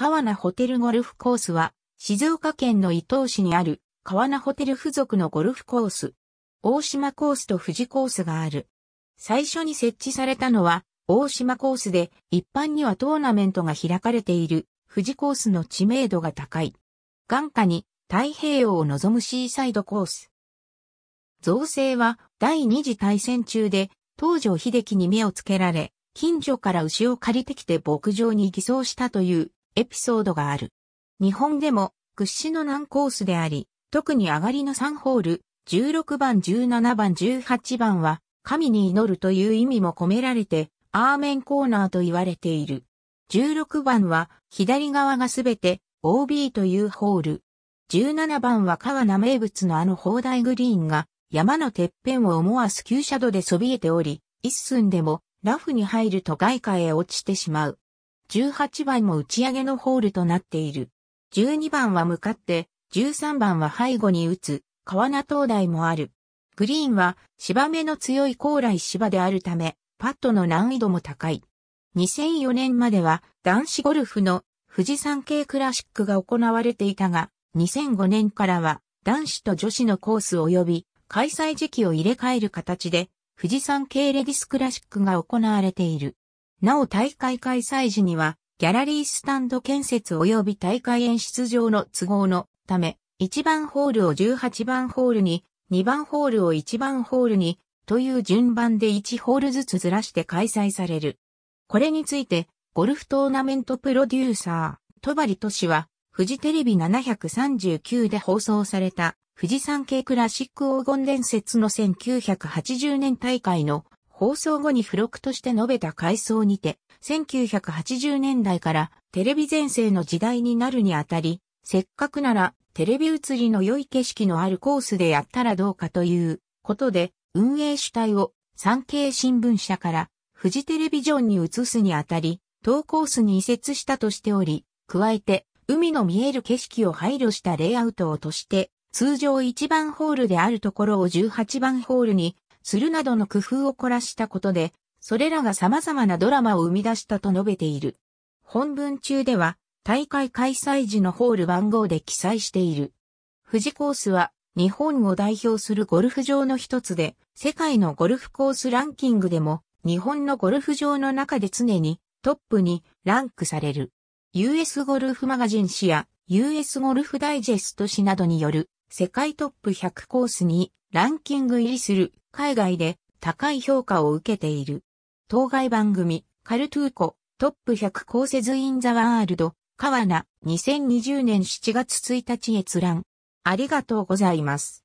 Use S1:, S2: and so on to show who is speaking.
S1: 川名ホテルゴルフコースは、静岡県の伊東市にある、川名ホテル付属のゴルフコース。大島コースと富士コースがある。最初に設置されたのは、大島コースで、一般にはトーナメントが開かれている、富士コースの知名度が高い。眼下に、太平洋を望むシーサイドコース。造成は、第二次大戦中で、東条秀樹に目をつけられ、近所から牛を借りてきて牧場に偽装したというエピソードがある。日本でも屈指の難コースであり、特に上がりの3ホール、16番、17番、18番は、神に祈るという意味も込められて、アーメンコーナーと言われている。16番は、左側がすべて、OB というホール。17番は川名名物のあの砲台グリーンが、山のてっぺんを思わす急斜度でそびえており、一寸でも、ラフに入ると外貨へ落ちてしまう。18番も打ち上げのホールとなっている。12番は向かって、13番は背後に打つ、川名灯台もある。グリーンは芝目の強い高麗芝であるため、パットの難易度も高い。2004年までは男子ゴルフの富士山系クラシックが行われていたが、2005年からは男子と女子のコース及び開催時期を入れ替える形で富士山系レディスクラシックが行われている。なお大会開催時には、ギャラリースタンド建設及び大会演出上の都合のため、1番ホールを18番ホールに、2番ホールを1番ホールに、という順番で1ホールずつずらして開催される。これについて、ゴルフトーナメントプロデューサー、戸張都市は、フジテレビ739で放送された、富士山系クラシック黄金伝説の1980年大会の放送後に付録として述べた回想にて、1980年代からテレビ前世の時代になるにあたり、せっかくならテレビ映りの良い景色のあるコースでやったらどうかということで、運営主体を産経新聞社からフジテレビジョンに移すにあたり、当コースに移設したとしており、加えて海の見える景色を配慮したレイアウトをとして、通常1番ホールであるところを18番ホールにするなどの工夫を凝らしたことで、それらが様々なドラマを生み出したと述べている。本文中では、大会開催時のホール番号で記載している。富士コースは、日本を代表するゴルフ場の一つで、世界のゴルフコースランキングでも、日本のゴルフ場の中で常にトップにランクされる。US ゴルフマガジン誌や US ゴルフダイジェスト誌などによる世界トップ100コースにランキング入りする海外で高い評価を受けている。当該番組、カルトゥーコ、トップ100コーセズ・イン・ザ・ワールド、川名、2020年7月1日閲覧。ありがとうございます。